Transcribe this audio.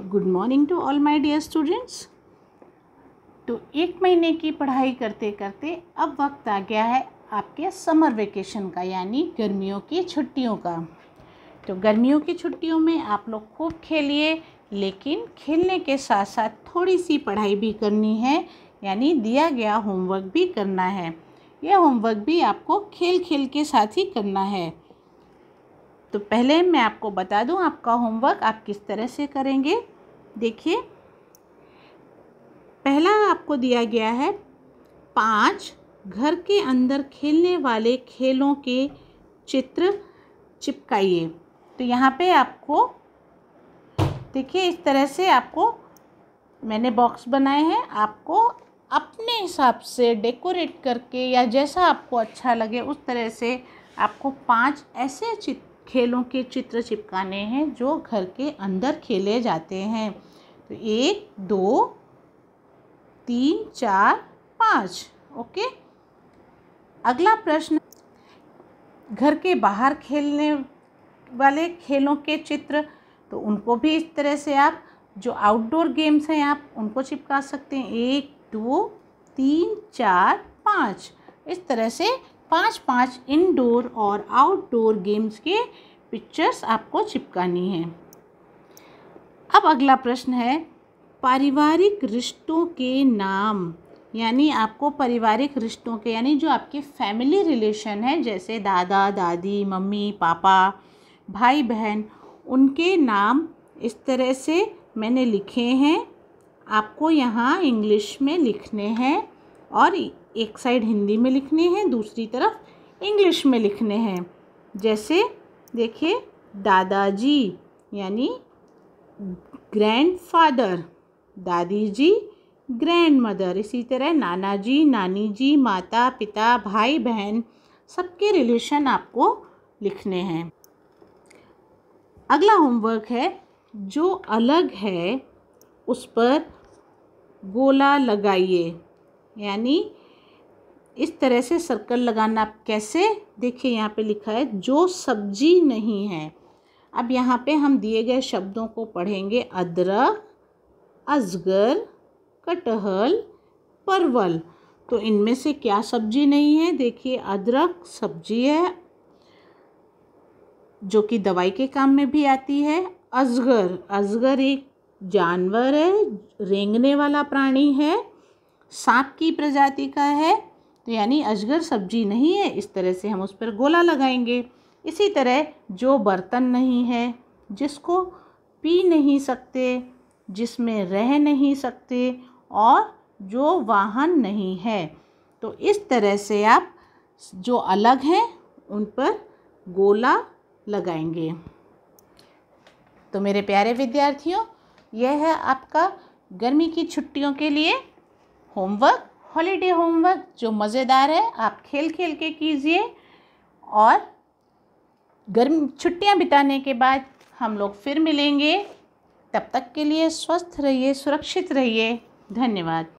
good morning to all my dear students तो एक महीने की पढ़ाई करते करते अब वक्त आ गया है आपके समर वेकेशन का यानी गर्मियों की छुट्टियों का तो गर्मियों की छुट्टियों में आप लोग खूब खेलिए लेकिन खेलने के साथ साथ थोड़ी सी पढ़ाई भी करनी है यानी दिया गया होमवर्क भी करना है यह होमवर्क भी आपको खेल खेल के साथ ही करना है तो पहले मैं आपको बता दूं आपका होमवर्क आप किस तरह से करेंगे देखिए पहला आपको दिया गया है पाँच घर के अंदर खेलने वाले खेलों के चित्र चिपकाइए तो यहाँ पे आपको देखिए इस तरह से आपको मैंने बॉक्स बनाए हैं आपको अपने हिसाब से डेकोरेट करके या जैसा आपको अच्छा लगे उस तरह से आपको पांच ऐसे चित्र खेलों के चित्र चिपकाने हैं जो घर के अंदर खेले जाते हैं तो एक दो तीन चार पाँच ओके अगला प्रश्न घर के बाहर खेलने वाले खेलों के चित्र तो उनको भी इस तरह से आप जो आउटडोर गेम्स हैं आप उनको चिपका सकते हैं एक दो तीन चार पाँच इस तरह से पांच पांच इनडोर और आउटडोर गेम्स के पिक्चर्स आपको चिपकानी है अब अगला प्रश्न है पारिवारिक रिश्तों के नाम यानी आपको पारिवारिक रिश्तों के यानी जो आपके फैमिली रिलेशन है जैसे दादा दादी मम्मी पापा भाई बहन उनके नाम इस तरह से मैंने लिखे हैं आपको यहाँ इंग्लिश में लिखने हैं और एक साइड हिंदी में लिखने हैं दूसरी तरफ इंग्लिश में लिखने हैं जैसे देखिए दादाजी यानी ग्रैंडफादर दादी जी ग्रैंड मदर इसी तरह नाना जी नानी जी माता पिता भाई बहन सबके रिलेशन आपको लिखने हैं अगला होमवर्क है जो अलग है उस पर गोला लगाइए यानी इस तरह से सर्कल लगाना आप कैसे देखिए यहाँ पे लिखा है जो सब्जी नहीं है अब यहाँ पे हम दिए गए शब्दों को पढ़ेंगे अदरक अजगर कटहल परवल तो इनमें से क्या सब्जी नहीं है देखिए अदरक सब्जी है जो कि दवाई के काम में भी आती है अजगर अजगर एक जानवर है रेंगने वाला प्राणी है सांप की प्रजाति का है तो यानी अजगर सब्जी नहीं है इस तरह से हम उस पर गोला लगाएंगे इसी तरह जो बर्तन नहीं है जिसको पी नहीं सकते जिसमें रह नहीं सकते और जो वाहन नहीं है तो इस तरह से आप जो अलग हैं उन पर गोला लगाएंगे तो मेरे प्यारे विद्यार्थियों यह है आपका गर्मी की छुट्टियों के लिए होमवर्क हॉलीडे होमवर्क जो मज़ेदार है आप खेल खेल के कीजिए और गर्म छुट्टियां बिताने के बाद हम लोग फिर मिलेंगे तब तक के लिए स्वस्थ रहिए सुरक्षित रहिए धन्यवाद